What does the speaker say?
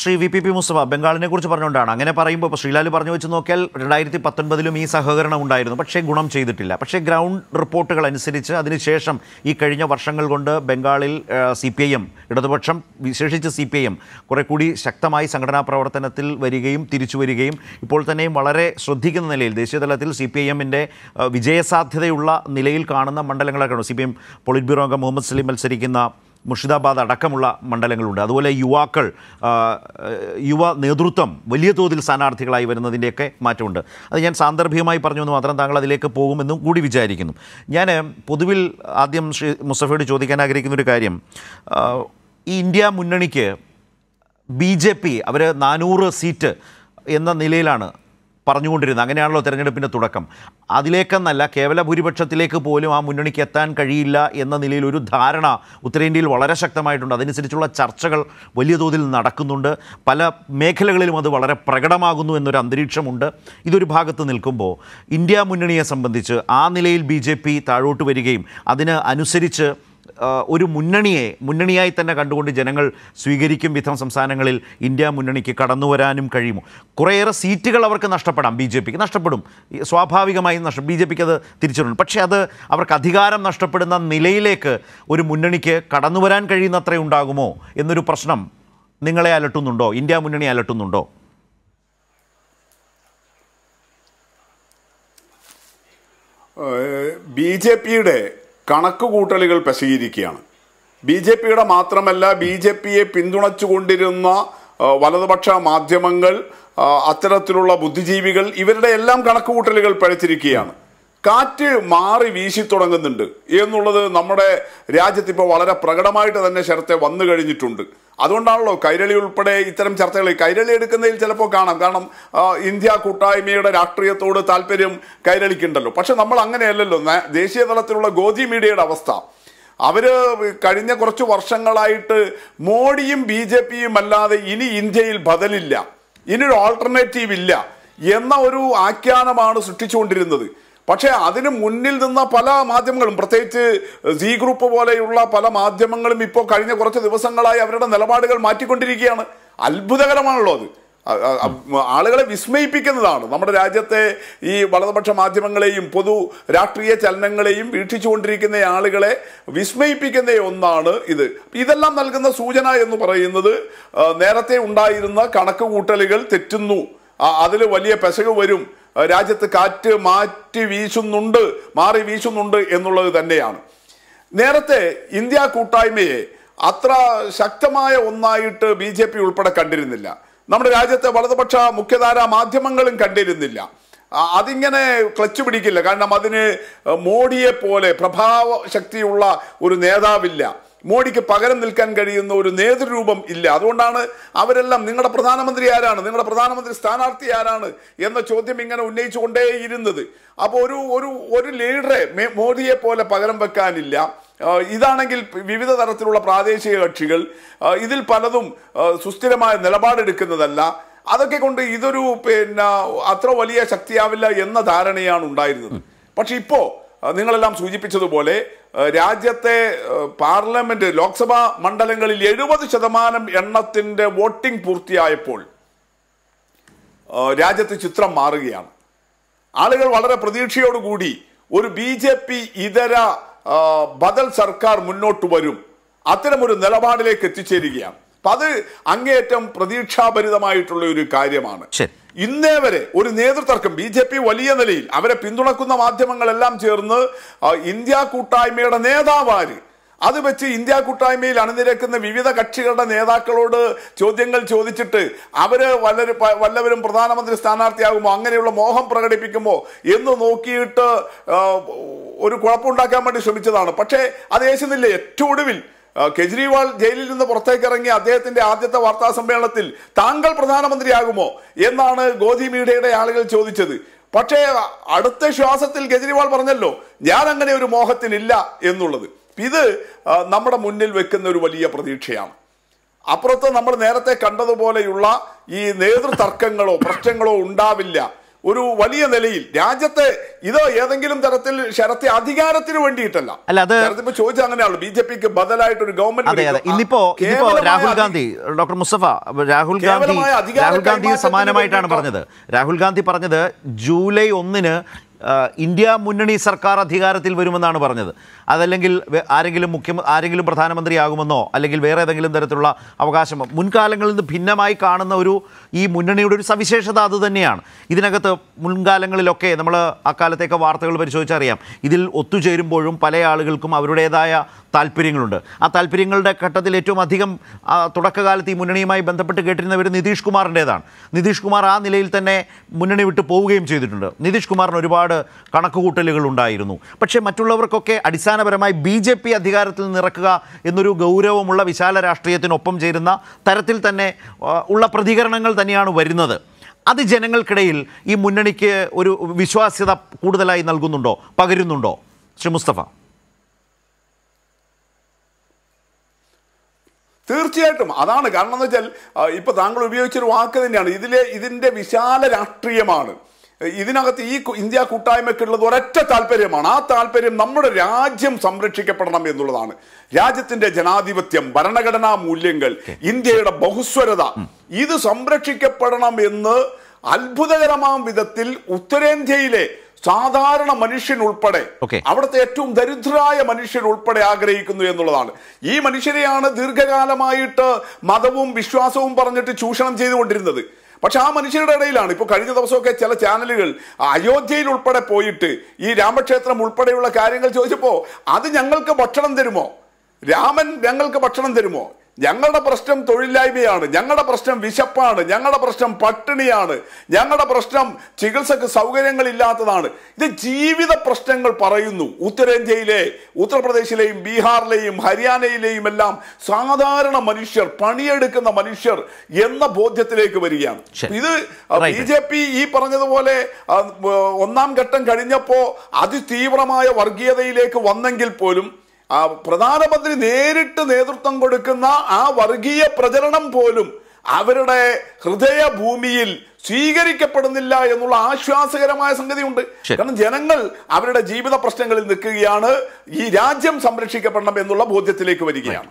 Shri V P P Mustafa ബംഗാളിനെ കുറിച്ച് പറഞ്ഞുകൊണ്ടാണ് അങ്ങനെ പറയുമ്പോൾ ഇപ്പോൾ ശ്രീലാൽ പറഞ്ഞു വെച്ച് നോക്കിയാൽ രണ്ടായിരത്തി പത്തൊൻപതിലും ഈ സഹകരണം ഉണ്ടായിരുന്നു പക്ഷേ ഗുണം ചെയ്തിട്ടില്ല പക്ഷേ ഗ്രൗണ്ട് റിപ്പോർട്ടുകൾ അനുസരിച്ച് അതിനുശേഷം ഈ കഴിഞ്ഞ വർഷങ്ങൾ കൊണ്ട് ബംഗാളിൽ സി പി ഐ എം ഇടതുപക്ഷം വിശേഷിച്ച് സി പി ഐ എം കുറെ കൂടി ശക്തമായി സംഘടനാ പ്രവർത്തനത്തിൽ വരികയും തിരിച്ചു വരികയും ഇപ്പോൾ തന്നെയും വളരെ ശ്രദ്ധിക്കുന്ന നിലയിൽ ദേശീയതലത്തിൽ സി പി ഐ എമ്മിൻ്റെ വിജയസാധ്യതയുള്ള നിലയിൽ കാണുന്ന മണ്ഡലങ്ങളൊക്കെയാണ് C P M politburo അംഗം മുഹമ്മദ് സലീം മത്സരിക്കുന്ന മുർഷിദാബാദ് അടക്കമുള്ള മണ്ഡലങ്ങളുണ്ട് അതുപോലെ യുവാക്കൾ യുവ നേതൃത്വം വലിയ തോതിൽ സ്ഥാനാർത്ഥികളായി വരുന്നതിൻ്റെയൊക്കെ മാറ്റമുണ്ട് അത് ഞാൻ സാന്ദർഭികമായി പറഞ്ഞു എന്ന് മാത്രം താങ്കൾ അതിലേക്ക് പോകുമെന്നും കൂടി വിചാരിക്കുന്നു ഞാൻ പൊതുവിൽ ആദ്യം ശ്രീ മുസഫയോട് ചോദിക്കാൻ ആഗ്രഹിക്കുന്ന ഒരു കാര്യം ഈ ഇന്ത്യ മുന്നണിക്ക് ബി ജെ പി അവർ നാനൂറ് സീറ്റ് എന്ന നിലയിലാണ് പറഞ്ഞുകൊണ്ടിരുന്നത് അങ്ങനെയാണല്ലോ തെരഞ്ഞെടുപ്പിൻ്റെ തുടക്കം അതിലേക്കെന്നല്ല കേവല ഭൂരിപക്ഷത്തിലേക്ക് പോലും ആ മുന്നണിക്ക് എത്താൻ കഴിയില്ല എന്ന നിലയിൽ ഒരു ധാരണ ഉത്തരേന്ത്യയിൽ വളരെ ശക്തമായിട്ടുണ്ട് അതനുസരിച്ചുള്ള ചർച്ചകൾ വലിയ തോതിൽ നടക്കുന്നുണ്ട് പല മേഖലകളിലും അത് വളരെ പ്രകടമാകുന്നു എന്നൊരു അന്തരീക്ഷമുണ്ട് ഇതൊരു ഭാഗത്ത് നിൽക്കുമ്പോൾ ഇന്ത്യ മുന്നണിയെ സംബന്ധിച്ച് ആ നിലയിൽ ബി താഴോട്ട് വരികയും അതിന് അനുസരിച്ച് ഒരു മുന്നണിയെ മുന്നണിയായി തന്നെ കണ്ടുകൊണ്ട് ജനങ്ങൾ സ്വീകരിക്കും വിധം സംസ്ഥാനങ്ങളിൽ ഇന്ത്യ മുന്നണിക്ക് കടന്നു വരാനും കഴിയുമോ കുറേയേറെ സീറ്റുകൾ അവർക്ക് നഷ്ടപ്പെടാം ബി ജെ പിക്ക് നഷ്ടപ്പെടും സ്വാഭാവികമായും നഷ്ടം ബി ജെ പിക്ക് അത് തിരിച്ചറിഞ്ഞു പക്ഷേ അത് അവർക്ക് അധികാരം നഷ്ടപ്പെടുന്ന നിലയിലേക്ക് ഒരു മുന്നണിക്ക് കടന്നു വരാൻ കഴിയുന്നത്രേ ഉണ്ടാകുമോ എന്നൊരു പ്രശ്നം നിങ്ങളെ അലട്ടുന്നുണ്ടോ ഇന്ത്യ മുന്നണി അലട്ടുന്നുണ്ടോ ബി ജെ പിയുടെ കണക്ക് കൂട്ടലുകൾ പെശകിയിരിക്കുകയാണ് ബി ജെ പിയുടെ മാത്രമല്ല ബി ജെ പിയെ പിന്തുണച്ചുകൊണ്ടിരുന്ന വലതുപക്ഷ മാധ്യമങ്ങൾ അത്തരത്തിലുള്ള ബുദ്ധിജീവികൾ ഇവരുടെ എല്ലാം കണക്കുകൂട്ടലുകൾ പഴച്ചിരിക്കുകയാണ് കാറ്റ് മാറി വീശി തുടങ്ങുന്നുണ്ട് എന്നുള്ളത് നമ്മുടെ രാജ്യത്തിപ്പോൾ വളരെ പ്രകടമായിട്ട് തന്നെ ശരത്തെ വന്നു കഴിഞ്ഞിട്ടുണ്ട് അതുകൊണ്ടാണല്ലോ കൈരളി ഉൾപ്പെടെ ഇത്തരം ചർച്ചകൾ കൈരളി എടുക്കുന്നതിൽ ചിലപ്പോൾ കാണാം കാരണം ഇന്ത്യ കൂട്ടായ്മയുടെ രാഷ്ട്രീയത്തോട് താല്പര്യം കൈരളിക്കുണ്ടല്ലോ പക്ഷെ നമ്മൾ അങ്ങനെയല്ലല്ലോ ദേശീയ തലത്തിലുള്ള ഗോധി മീഡിയയുടെ അവസ്ഥ അവർ കഴിഞ്ഞ കുറച്ച് വർഷങ്ങളായിട്ട് മോഡിയും ബി ജെ പിയും അല്ലാതെ ഇനി ഇന്ത്യയിൽ ബദലില്ല ഒരു ഓൾട്ടർനേറ്റീവ് ഇല്ല എന്ന ഒരു ആഖ്യാനമാണ് സൃഷ്ടിച്ചുകൊണ്ടിരുന്നത് പക്ഷേ അതിന് മുന്നിൽ നിന്ന പല മാധ്യമങ്ങളും പ്രത്യേകിച്ച് സി ഗ്രൂപ്പ് പോലെയുള്ള പല മാധ്യമങ്ങളും ഇപ്പോൾ കഴിഞ്ഞ കുറച്ച് ദിവസങ്ങളായി അവരുടെ നിലപാടുകൾ മാറ്റിക്കൊണ്ടിരിക്കുകയാണ് അത്ഭുതകരമാണല്ലോ അത് ആളുകളെ വിസ്മയിപ്പിക്കുന്നതാണ് നമ്മുടെ രാജ്യത്തെ ഈ വലതുപക്ഷ മാധ്യമങ്ങളെയും പൊതു രാഷ്ട്രീയ ചലനങ്ങളെയും വീക്ഷിച്ചുകൊണ്ടിരിക്കുന്ന ആളുകളെ വിസ്മയിപ്പിക്കുന്ന ഒന്നാണ് ഇത് ഇതെല്ലാം നൽകുന്ന സൂചന എന്ന് പറയുന്നത് നേരത്തെ ഉണ്ടായിരുന്ന കണക്ക് കൂട്ടലുകൾ തെറ്റുന്നു അതിൽ വലിയ പെശക് വരും രാജ്യത്ത് കാറ്റ് മാറ്റി വീശുന്നുണ്ട് മാറി വീശുന്നുണ്ട് എന്നുള്ളത് തന്നെയാണ് നേരത്തെ ഇന്ത്യ കൂട്ടായ്മയെ അത്ര ശക്തമായ ഒന്നായിട്ട് ബി ജെ പി ഉൾപ്പെടെ കണ്ടിരുന്നില്ല നമ്മുടെ രാജ്യത്തെ വലതുപക്ഷ മുഖ്യധാര മാധ്യമങ്ങളും കണ്ടിരുന്നില്ല അതിങ്ങനെ ക്ലച്ച് പിടിക്കില്ല കാരണം അതിന് മോഡിയെ പോലെ പ്രഭാവശക്തിയുള്ള ഒരു നേതാവില്ല മോഡിക്ക് പകരം നിൽക്കാൻ കഴിയുന്ന ഒരു നേതൃരൂപം ഇല്ല അതുകൊണ്ടാണ് അവരെല്ലാം നിങ്ങളുടെ പ്രധാനമന്ത്രി ആരാണ് നിങ്ങളുടെ പ്രധാനമന്ത്രി സ്ഥാനാർത്ഥി ആരാണ് എന്ന ചോദ്യം ഇങ്ങനെ ഉന്നയിച്ചുകൊണ്ടേയിരുന്നത് അപ്പോൾ ഒരു ഒരു ഒരു ലീഡറെ മോദിയെ പോലെ പകരം വെക്കാനില്ല ഇതാണെങ്കിൽ വിവിധ തരത്തിലുള്ള പ്രാദേശിക കക്ഷികൾ ഇതിൽ പലതും സുസ്ഥിരമായ നിലപാടെടുക്കുന്നതല്ല അതൊക്കെ കൊണ്ട് ഇതൊരു പിന്നെ അത്ര വലിയ ശക്തിയാവില്ല എന്ന ധാരണയാണ് ഉണ്ടായിരുന്നത് പക്ഷെ ഇപ്പോൾ നിങ്ങളെല്ലാം സൂചിപ്പിച്ചതുപോലെ രാജ്യത്തെ പാർലമെന്റ് ലോക്സഭാ മണ്ഡലങ്ങളിൽ എഴുപത് ശതമാനം എണ്ണത്തിന്റെ വോട്ടിംഗ് പൂർത്തിയായപ്പോൾ രാജ്യത്ത് ചിത്രം മാറുകയാണ് ആളുകൾ വളരെ പ്രതീക്ഷയോടുകൂടി ഒരു ബി ജെ പി ഇതര ബദൽ സർക്കാർ മുന്നോട്ട് വരും അത്തരമൊരു നിലപാടിലേക്ക് എത്തിച്ചേരുകയാണ് അപ്പൊ അത് അങ്ങേയറ്റം പ്രതീക്ഷാഭരിതമായിട്ടുള്ള ഒരു കാര്യമാണ് ഇന്നേ വരെ ഒരു നേതൃതർക്കം ബി ജെ പി വലിയ നിലയിൽ അവരെ പിന്തുണക്കുന്ന മാധ്യമങ്ങളെല്ലാം ചേർന്ന് ഇന്ത്യ കൂട്ടായ്മയുടെ നേതാവാര് അത് വെച്ച് ഇന്ത്യ കൂട്ടായ്മയിൽ അണിനിരക്കുന്ന വിവിധ കക്ഷികളുടെ നേതാക്കളോട് ചോദ്യങ്ങൾ ചോദിച്ചിട്ട് അവര് വല്ലരും വല്ലവരും പ്രധാനമന്ത്രി സ്ഥാനാർത്ഥിയാകുമോ അങ്ങനെയുള്ള മോഹം പ്രകടിപ്പിക്കുമോ എന്ന് നോക്കിയിട്ട് ഒരു കുഴപ്പമുണ്ടാക്കാൻ വേണ്ടി ശ്രമിച്ചതാണ് പക്ഷേ അത് ഏശുന്നില്ല ഏറ്റവും ഒടുവിൽ കെജ്രിവാൾ ജയിലിൽ നിന്ന് പുറത്തേക്ക് ഇറങ്ങിയ അദ്ദേഹത്തിന്റെ ആദ്യത്തെ വാർത്താ സമ്മേളനത്തിൽ താങ്കൾ പ്രധാനമന്ത്രിയാകുമോ എന്നാണ് ഗോധി മീഡിയയുടെ ആളുകൾ ചോദിച്ചത് പക്ഷേ അടുത്ത ശ്വാസത്തിൽ കെജ്രിവാൾ പറഞ്ഞല്ലോ ഞാൻ അങ്ങനെ ഒരു മോഹത്തിനില്ല എന്നുള്ളത് ഇത് നമ്മുടെ മുന്നിൽ വെക്കുന്ന ഒരു വലിയ പ്രതീക്ഷയാണ് അപ്പുറത്ത് നമ്മൾ നേരത്തെ കണ്ടതുപോലെയുള്ള ഈ നേതൃതർക്കങ്ങളോ പ്രശ്നങ്ങളോ ഉണ്ടാവില്ല ഒരു വലിയ നിലയിൽ രാജ്യത്തെ ഇത് ഏതെങ്കിലും തരത്തിൽ ശരത്തെ അധികാരത്തിന് വേണ്ടിയിട്ടല്ല അല്ല അത് ചോദിച്ച അങ്ങനെയാണ് ബി ജെ പിക്ക് ഒരു ഗവൺമെന്റ് ഇന്നിപ്പോ ഇന്നിപ്പോ രാഹുൽ ഗാന്ധി ഡോക്ടർ മുസ്തഫ രാഹുൽ ഗാന്ധി രാഹുൽ ഗാന്ധി സമാനമായിട്ടാണ് പറഞ്ഞത് രാഹുൽ ഗാന്ധി പറഞ്ഞത് ജൂലൈ ഒന്നിന് ഇന്ത്യ മുന്നണി സർക്കാർ അധികാരത്തിൽ വരുമെന്നാണ് പറഞ്ഞത് അതല്ലെങ്കിൽ ആരെങ്കിലും മുഖ്യ ആരെങ്കിലും പ്രധാനമന്ത്രിയാകുമെന്നോ അല്ലെങ്കിൽ വേറെ ഏതെങ്കിലും തരത്തിലുള്ള അവകാശം മുൻകാലങ്ങളിൽ നിന്ന് ഭിന്നമായി കാണുന്ന ഒരു ഈ മുന്നണിയുടെ ഒരു സവിശേഷത അത് തന്നെയാണ് ഇതിനകത്ത് മുൻകാലങ്ങളിലൊക്കെ നമ്മൾ അക്കാലത്തേക്ക് വാർത്തകൾ പരിശോധിച്ചറിയാം ഇതിൽ ഒത്തുചേരുമ്പോഴും പല ആളുകൾക്കും അവരുടേതായ താല്പര്യങ്ങളുണ്ട് ആ താല്പര്യങ്ങളുടെ ഘട്ടത്തിൽ ഏറ്റവും അധികം തുടക്കകാലത്ത് ഈ മുന്നണിയുമായി ബന്ധപ്പെട്ട് കേട്ടിരുന്നവർ നിതീഷ് കുമാറിൻ്റേതാണ് നിതീഷ് കുമാർ ആ നിലയിൽ തന്നെ മുന്നണി വിട്ടു പോവുകയും ചെയ്തിട്ടുണ്ട് നിതീഷ് കുമാറിന് ഒരുപാട് ഒരുപാട് കണക്കുകൂട്ടലുകൾ ഉണ്ടായിരുന്നു പക്ഷേ മറ്റുള്ളവർക്കൊക്കെ അടിസ്ഥാനപരമായി ബി ജെ പി അധികാരത്തിൽ നിറക്കുക എന്നൊരു ഗൗരവമുള്ള വിശാല രാഷ്ട്രീയത്തിനൊപ്പം ചേരുന്ന തരത്തിൽ തന്നെ ഉള്ള പ്രതികരണങ്ങൾ തന്നെയാണ് വരുന്നത് അത് ജനങ്ങൾക്കിടയിൽ ഈ മുന്നണിക്ക് ഒരു വിശ്വാസ്യത കൂടുതലായി നൽകുന്നുണ്ടോ പകരുന്നുണ്ടോ ശ്രീ മുസ്തഫ തീർച്ചയായിട്ടും അതാണ് കാരണം എന്ന് വെച്ചാൽ ഇപ്പൊ താങ്കൾ ഉപയോഗിച്ചൊരു വാക്ക് തന്നെയാണ് ഇതിലെ ഇതിന്റെ വിശാല രാഷ്ട്രീയമാണ് ഇതിനകത്ത് ഈ ഇന്ത്യ കൂട്ടായ്മയ്ക്കുള്ളത് ഒരൊറ്റ താല്പര്യമാണ് ആ താല്പര്യം നമ്മുടെ രാജ്യം സംരക്ഷിക്കപ്പെടണം എന്നുള്ളതാണ് രാജ്യത്തിന്റെ ജനാധിപത്യം ഭരണഘടനാ മൂല്യങ്ങൾ ഇന്ത്യയുടെ ബഹുസ്വരത ഇത് സംരക്ഷിക്കപ്പെടണം എന്ന് അത്ഭുതകരമാം വിധത്തിൽ ഉത്തരേന്ത്യയിലെ സാധാരണ മനുഷ്യൻ ഉൾപ്പെടെ അവിടുത്തെ ഏറ്റവും ദരിദ്രരായ മനുഷ്യൻ ഉൾപ്പെടെ ആഗ്രഹിക്കുന്നു എന്നുള്ളതാണ് ഈ മനുഷ്യരെയാണ് ദീർഘകാലമായിട്ട് മതവും വിശ്വാസവും പറഞ്ഞിട്ട് ചൂഷണം ചെയ്തുകൊണ്ടിരുന്നത് പക്ഷെ ആ മനുഷ്യരുടെ ഇടയിലാണ് ഇപ്പോൾ കഴിഞ്ഞ ദിവസമൊക്കെ ചില ചാനലുകൾ അയോധ്യയിൽ ഉൾപ്പെടെ പോയിട്ട് ഈ രാമക്ഷേത്രം ഉൾപ്പെടെയുള്ള കാര്യങ്ങൾ ചോദിച്ചപ്പോൾ അത് ഞങ്ങൾക്ക് ഭക്ഷണം തരുമോ രാമൻ ഞങ്ങൾക്ക് ഭക്ഷണം തരുമോ ഞങ്ങളുടെ പ്രശ്നം തൊഴിലില്ലായ്മയാണ് ഞങ്ങളുടെ പ്രശ്നം വിശപ്പാണ് ഞങ്ങളുടെ പ്രശ്നം പട്ടിണിയാണ് ഞങ്ങളുടെ പ്രശ്നം ചികിത്സക്ക് സൗകര്യങ്ങളില്ലാത്തതാണ് ഇത് ജീവിത പ്രശ്നങ്ങൾ പറയുന്നു ഉത്തരേന്ത്യയിലെ ഉത്തർപ്രദേശിലെയും ബീഹാറിലെയും ഹരിയാനയിലെയും എല്ലാം സാധാരണ മനുഷ്യർ പണിയെടുക്കുന്ന മനുഷ്യർ എന്ന ബോധ്യത്തിലേക്ക് വരികയാണ് ഇത് ബി ജെ പി ഈ പറഞ്ഞതുപോലെ ഒന്നാം ഘട്ടം കഴിഞ്ഞപ്പോൾ അതിതീവ്രമായ വർഗീയതയിലേക്ക് വന്നെങ്കിൽ പോലും ആ പ്രധാനമന്ത്രി നേരിട്ട് നേതൃത്വം കൊടുക്കുന്ന ആ വർഗീയ പ്രചരണം പോലും അവരുടെ ഹൃദയഭൂമിയിൽ സ്വീകരിക്കപ്പെടുന്നില്ല എന്നുള്ള ആശ്വാസകരമായ സംഗതിയുണ്ട് കാരണം ജനങ്ങൾ അവരുടെ ജീവിത പ്രശ്നങ്ങളിൽ നിൽക്കുകയാണ് ഈ രാജ്യം സംരക്ഷിക്കപ്പെടണം എന്നുള്ള ബോധ്യത്തിലേക്ക് വരികയാണ്